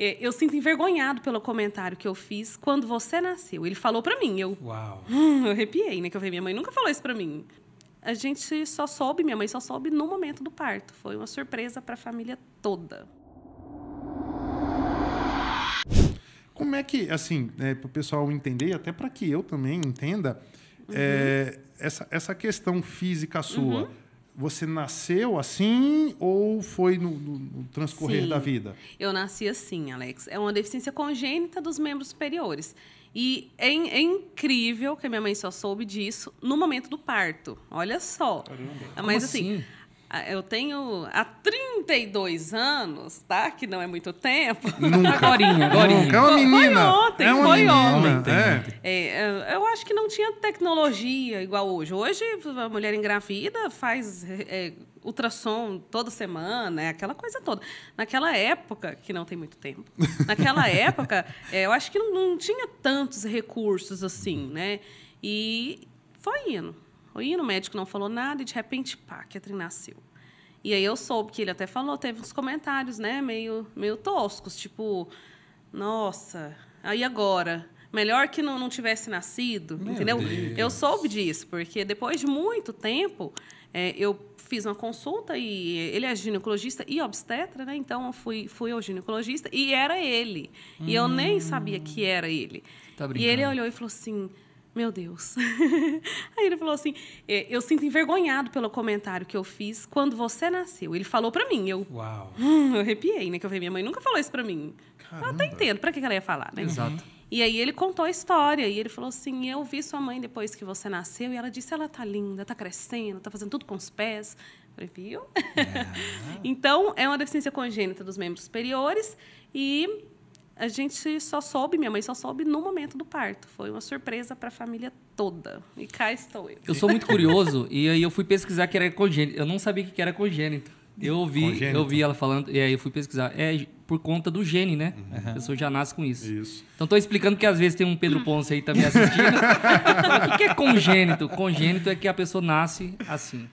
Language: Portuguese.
É, eu sinto envergonhado pelo comentário que eu fiz quando você nasceu. Ele falou para mim, eu. Uau. Hum", eu arrepiei, né? Que eu falei, minha mãe nunca falou isso para mim. A gente só soube, minha mãe só soube no momento do parto. Foi uma surpresa para a família toda. Como é que, assim, é, né, para o pessoal entender, e até para que eu também entenda, uhum. é, essa, essa questão física sua. Uhum você nasceu assim ou foi no, no, no transcorrer Sim, da vida? Eu nasci assim, Alex. É uma deficiência congênita dos membros superiores. E é, é, incrível que minha mãe só soube disso no momento do parto. Olha só. Caramba. Mas assim, assim, ah, eu tenho há 32 anos, tá? Que não é muito tempo. Nunca. Agorinha, agorinha. Nunca. É uma menina. Foi ontem, é uma foi menina. ontem. É. é eu acho que não tinha tecnologia igual hoje. Hoje, a mulher engravida faz é, é, ultrassom toda semana, é aquela coisa toda. Naquela época, que não tem muito tempo, naquela época, é, eu acho que não, não tinha tantos recursos assim, né? E foi indo e no médico não falou nada e de repente, pá, Catherine nasceu. E aí eu soube que ele até falou, teve uns comentários, né, meio, meio toscos, tipo, nossa, aí agora? Melhor que não, não tivesse nascido, Meu entendeu? Deus. Eu soube disso, porque depois de muito tempo, é, eu fiz uma consulta e ele é ginecologista e obstetra, né? Então eu fui, fui ao ginecologista e era ele. Hum. E eu nem sabia que hum. era ele. Tá e ele olhou e falou assim: meu Deus. Aí ele falou assim: é, eu sinto envergonhado pelo comentário que eu fiz quando você nasceu. Ele falou para mim, eu. Uau. Hum, eu arrepiei, né? Que eu falei, minha mãe nunca falou isso para mim. Caramba. Eu até entendo, pra que ela ia falar, né? Exato. E aí ele contou a história e ele falou assim: eu vi sua mãe depois que você nasceu e ela disse: ela tá linda, tá crescendo, tá fazendo tudo com os pés. Eu falei, viu? É. então, é uma deficiência congênita dos membros superiores e a gente só soube, minha mãe só soube no momento do parto. Foi uma surpresa para a família toda. E cá estou eu. Eu sou muito curioso e aí eu fui pesquisar que era congênito. Eu não sabia que era congênito. Eu ouvi, congênito. eu ouvi ela falando e aí eu fui pesquisar. É por conta do gene, né? Uhum. A pessoa já nasce com isso. isso. Então estou explicando que às vezes tem um Pedro Ponce aí também assistindo. o que é congênito? Congênito é que a pessoa nasce assim.